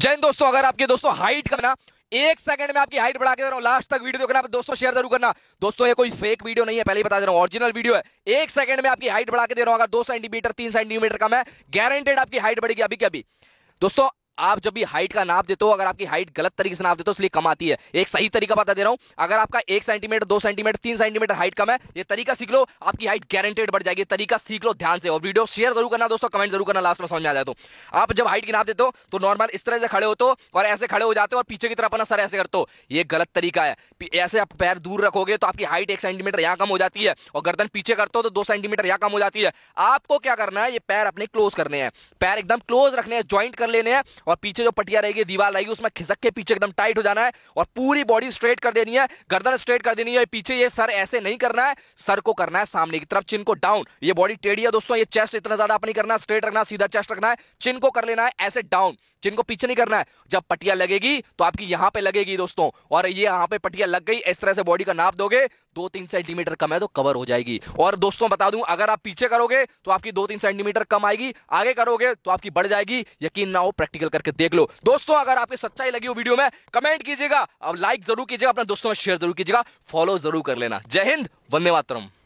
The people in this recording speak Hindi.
जैन दोस्तों अगर आपके दोस्तों हाइट ना एक सेकंड में आपकी हाइट बढ़ा के दे रहा हूं लास्ट तक वीडियो देखना दोस्तों शेयर जरूर करना दोस्तों ये कोई फेक वीडियो नहीं है पहले ही बता दे रहा हूं ओरिजिनल वीडियो है एक सेकंड में आपकी हाइट बढ़ा के दे रहा हूं अगर दो सेंटीमीटर तीन सेंटीमीटर कम है गारंटेड आपकी हाइट बढ़ेगी अभी के अभी दोस्तों आप जब भी हाइट का नाप देते हो अगर आपकी हाइट गलत तरीके से नाप देते हो इसलिए कम आती है एक सही तरीका बता दे रहा हूं अगर आपका एक सेंटीमीटर दो सेंटीमीटर तीन सेंटीमीटर हाइट कम है ये तरीका सीख लो आपकी हाइट गारंटेड बढ़ जाएगी तरीका सीख लो ध्यान से और वीडियो शेयर जरूर करना दोस्तों कमेंट जरूर करना लास्ट में समझ में आ जाए तो आप जब हाइट की नाप देते हो तो नॉर्मल इस तरह से खड़े होते हो और ऐसे खड़े हो जाते हो और पीछे की तरफ अपना सर ऐसे करते हो ये गलत तरीका है ऐसे आप पैर दूर रखोगे तो आपकी हाइट एक सेंटीमीटर यहाँ कम हो जाती है और गर्दन पीछे करते हो तो दो सेंटीमीटर यहाँ कम हो जाती है आपको क्या करना है ये पैर अपने क्लोज करने हैं पैर एकदम क्लोज रखने हैं ज्वाइंट कर लेने हैं और पीछे जो पटिया रहेगी दीवार रहेगी उसमें खिसक के पीछे एकदम टाइट हो जाना है और पूरी बॉडी स्ट्रेट कर देनी है गर्दन स्ट्रेट कर देनी है पीछे ये सर ऐसे नहीं करना है सर को करना है सामने की तरफ चिन को डाउन ये बॉडी टेढ़ी है दोस्तों ये चेस्ट इतना ज्यादा अपनी करना स्ट्रेट रखना सीधा चेस्ट रखना है चिन को कर लेना है ऐसे डाउन चिन को पीछे नहीं करना है जब पटिया लगेगी तो आपकी यहां पे लगेगी दोस्तों और ये यहां पे पटिया लग गई इस तरह से बॉडी का नाप दोगे दो तीन सेंटीमीटर कम है तो कवर हो जाएगी और दोस्तों बता दूं अगर आप पीछे करोगे तो आपकी दो तीन सेंटीमीटर कम आएगी आगे करोगे तो आपकी बढ़ जाएगी यकीन ना हो प्रैक्टिकल करके देख लो दोस्तों अगर आपकी सच्चाई लगी हो वीडियो में कमेंट कीजिएगा लाइक जरूर कीजिएगा अपने दोस्तों में शेयर जरूर कीजिएगा फॉलो जरूर कर लेना जय हिंद वंदे मातरम